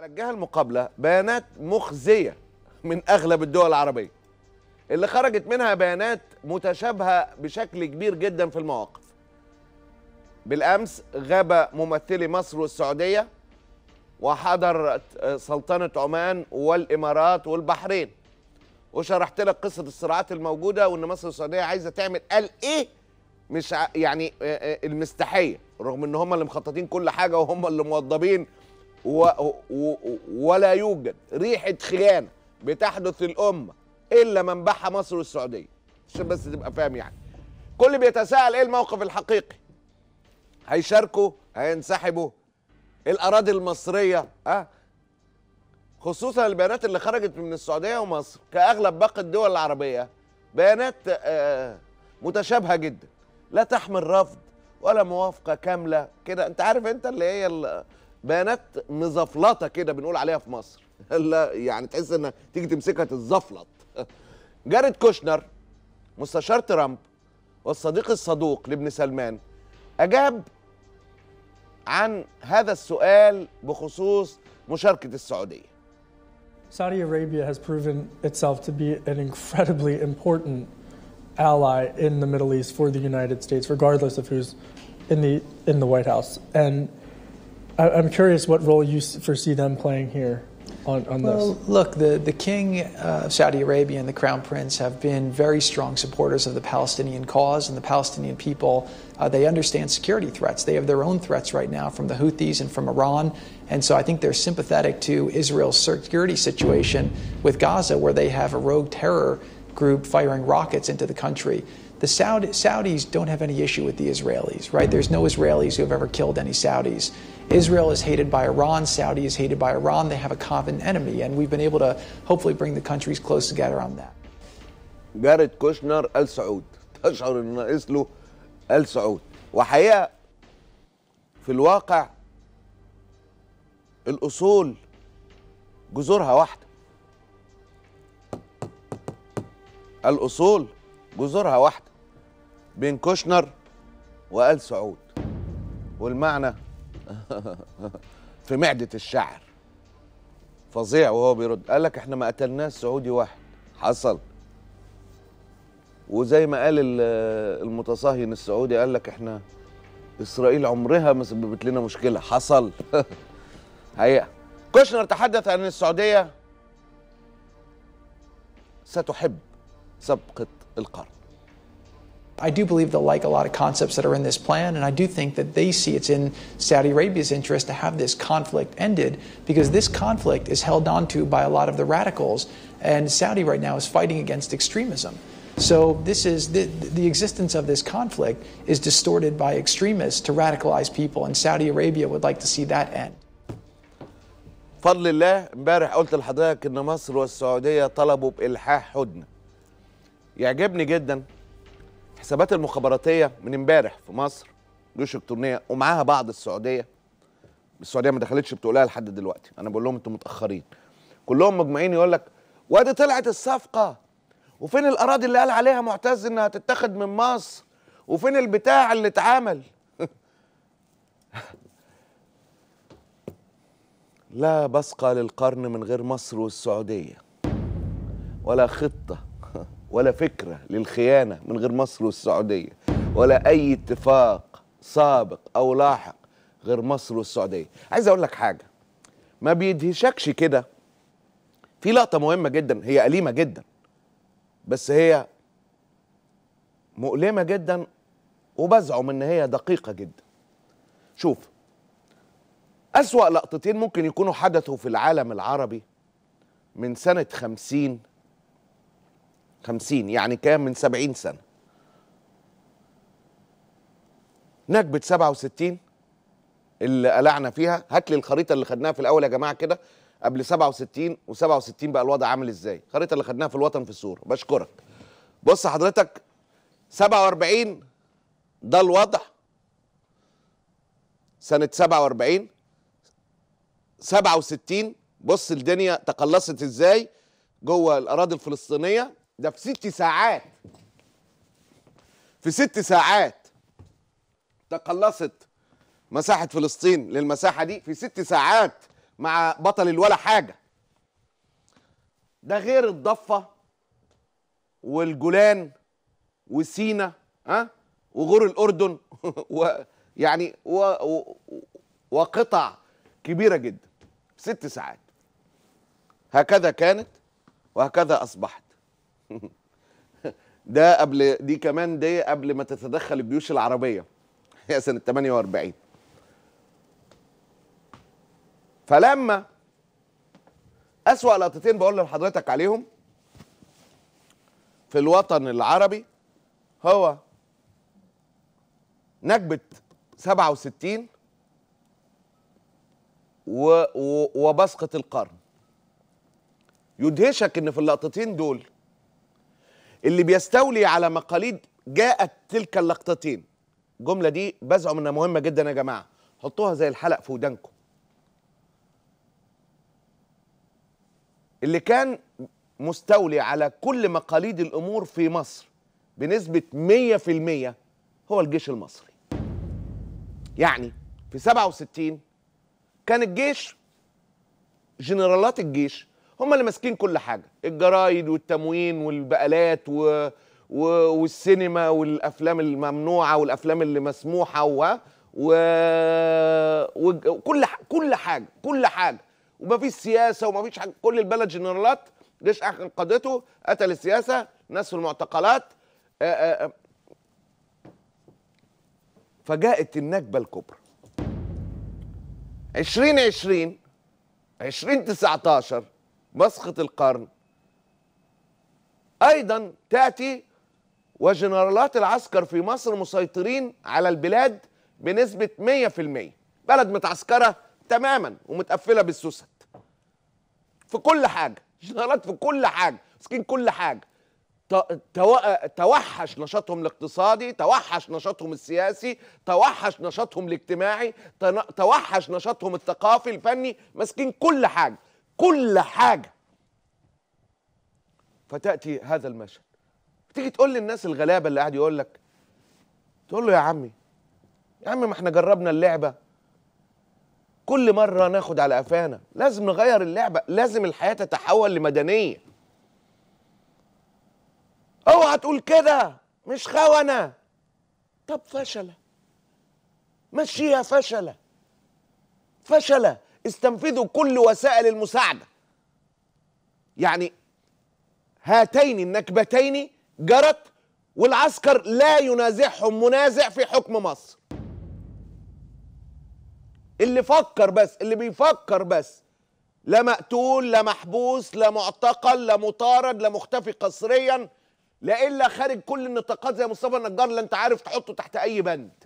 على الجهه المقابله بيانات مخزيه من اغلب الدول العربيه اللي خرجت منها بيانات متشابهه بشكل كبير جدا في المواقف بالامس غاب ممثلي مصر والسعوديه وحضر سلطنه عمان والامارات والبحرين وشرحت لك قصه الصراعات الموجوده وان مصر والسعوديه عايزه تعمل قال ايه مش يعني المستحيه رغم ان هم اللي مخططين كل حاجه وهم اللي موضبين و... و... ولا يوجد ريحه خيانه بتحدث الامه الا من بحى مصر والسعوديه عشان بس تبقى فاهم يعني كل بيتساءل ايه الموقف الحقيقي هيشاركوا هينسحبوا إيه الاراضي المصريه اه خصوصا البيانات اللي خرجت من السعوديه ومصر كاغلب باقي الدول العربيه بيانات آه متشابهه جدا لا تحمل رفض ولا موافقه كامله كده انت عارف انت اللي هي بيانات مزفلطه كده بنقول عليها في مصر لا يعني تحس ان تيجي تمسكها تتزفلط جاريد كوشنر مستشار ترامب والصديق الصدوق لابن سلمان اجاب عن هذا السؤال بخصوص مشاركه السعوديه Saudi Arabia has proven itself to be an incredibly important ally in the Middle East for the United States regardless of who's in the in the White House and I, am curious what role you foresee them playing here. On, on well, this. look, the, the King of Saudi Arabia and the Crown Prince have been very strong supporters of the Palestinian cause and the Palestinian people. Uh, they understand security threats. They have their own threats right now from the Houthis and from Iran. And so I think they're sympathetic to Israel's security situation with Gaza, where they have a rogue terror group firing rockets into the country. The Saudi, Saudis don't have any issue with the Israelis, right? There's no Israelis who have ever killed any Saudis. Israel is hated by Iran. Saudi is hated by Iran. They have a common enemy, and we've been able to hopefully bring the countries close together on that. جارد كوشنر آل سعود تشعر ان ناقص له آل سعود وحقيقه في الواقع الاصول جذورها واحده الأصول جذورها واحدة بين كوشنر وآل سعود والمعنى في معدة الشعر فظيع وهو بيرد قال لك احنا ما قتلناش سعودي واحد حصل وزي ما قال المتصهين السعودي قال لك احنا اسرائيل عمرها ما سببت لنا مشكله حصل هيا كوشنر تحدث عن السعوديه ستحب سبقه القرن I do believe they'll like a lot of concepts that are in this plan, and I do think that they see it's in Saudi Arabia's interest to have this conflict ended because this conflict is held onto by a lot of the radicals, and Saudi right now is fighting against extremism. So this is the, the existence of this conflict is distorted by extremists to radicalize people, and Saudi Arabia would like to see that end. فضل الله امبارح قلت لحضرتك ان مصر والسعوديه طلبوا بالحاح هدنه يعجبني جدا الحسابات المخابراتيه من امبارح في مصر جيوش الكترونيه ومعاها بعض السعوديه السعوديه ما دخلتش بتقولها لحد دلوقتي انا بقول لهم انتم متاخرين كلهم مجمعين يقول لك وادي طلعت الصفقه وفين الاراضي اللي قال عليها معتز انها تتاخد من مصر وفين البتاع اللي اتعمل لا بسقى للقرن من غير مصر والسعوديه ولا خطه ولا فكرة للخيانة من غير مصر والسعودية ولا أي اتفاق سابق أو لاحق غير مصر والسعودية عايز أقول لك حاجة ما بيدهشكش كده في لقطة مهمة جدا هي أليمة جدا بس هي مؤلمة جدا وبزعم إن هي دقيقة جدا شوف أسوأ لقطتين ممكن يكونوا حدثوا في العالم العربي من سنة خمسين 50 يعني كام من 70 سنة نكبة 67 اللي قلعنا فيها هات لي الخريطة اللي خدناها في الأول يا جماعة كده قبل 67 و67 بقى الوضع عامل ازاي الخريطة اللي خدناها في الوطن في الصورة بشكرك بص حضرتك 47 ده الوضع سنة 47 67 بص الدنيا تقلصت ازاي جوه الاراضي الفلسطينيه ده في ست ساعات في ست ساعات تقلصت مساحة فلسطين للمساحة دي في ست ساعات مع بطل الولا حاجة ده غير الضفة والجولان وسينا ها وغور الأردن ويعني و... و... وقطع كبيرة جدا ست ساعات هكذا كانت وهكذا أصبحت ده قبل دي كمان دي قبل ما تتدخل الجيوش العربيه هي سنه 48 فلما اسوا لقطتين بقول لحضرتك عليهم في الوطن العربي هو نكبه 67 و... و... وبسقة القرن يدهشك ان في اللقطتين دول اللي بيستولي على مقاليد جاءت تلك اللقطتين الجملة دي بزعم انها مهمة جدا يا جماعة حطوها زي الحلق في ودانكم اللي كان مستولي على كل مقاليد الأمور في مصر بنسبة 100% هو الجيش المصري يعني في 67 كان الجيش جنرالات الجيش هم اللي ماسكين كل حاجة الجرايد والتموين والبقالات و... و... والسينما والافلام الممنوعه والافلام اللي مسموحه و... و... وكل ح... كل حاجه كل حاجه ومفيش سياسه ومفيش حاجه كل البلد جنرالات جيش اخر قادته قتل السياسه ناس في المعتقلات آآ آه، آآ آه، آه. فجاءت النكبه الكبرى 2020 2019 مسخه القرن أيضا تأتي وجنرالات العسكر في مصر مسيطرين على البلاد بنسبة 100% بلد متعسكرة تماما ومتقفلة بالسوست في كل حاجة جنرالات في كل حاجة مسكين كل حاجة توحش نشاطهم الاقتصادي توحش نشاطهم السياسي توحش نشاطهم الاجتماعي توحش نشاطهم الثقافي الفني ماسكين كل حاجة كل حاجة فتاتي هذا المشهد تيجي تقول للناس الغلابه اللي قاعد يقول لك تقول له يا عمي يا عمي ما احنا جربنا اللعبه كل مره ناخد على قفانا لازم نغير اللعبه لازم الحياه تتحول لمدنيه اوعى تقول كده مش خونه طب فشله مشيها فشله فشله استنفذوا كل وسائل المساعده يعني هاتين النكبتين جرت والعسكر لا ينازعهم منازع في حكم مصر اللي فكر بس اللي بيفكر بس لا مقتول لا محبوس لا معتقل لا مطارد لا مختفي قسريا لا الا خارج كل النطاقات زي مصطفى النجار لا انت عارف تحطه تحت اي بند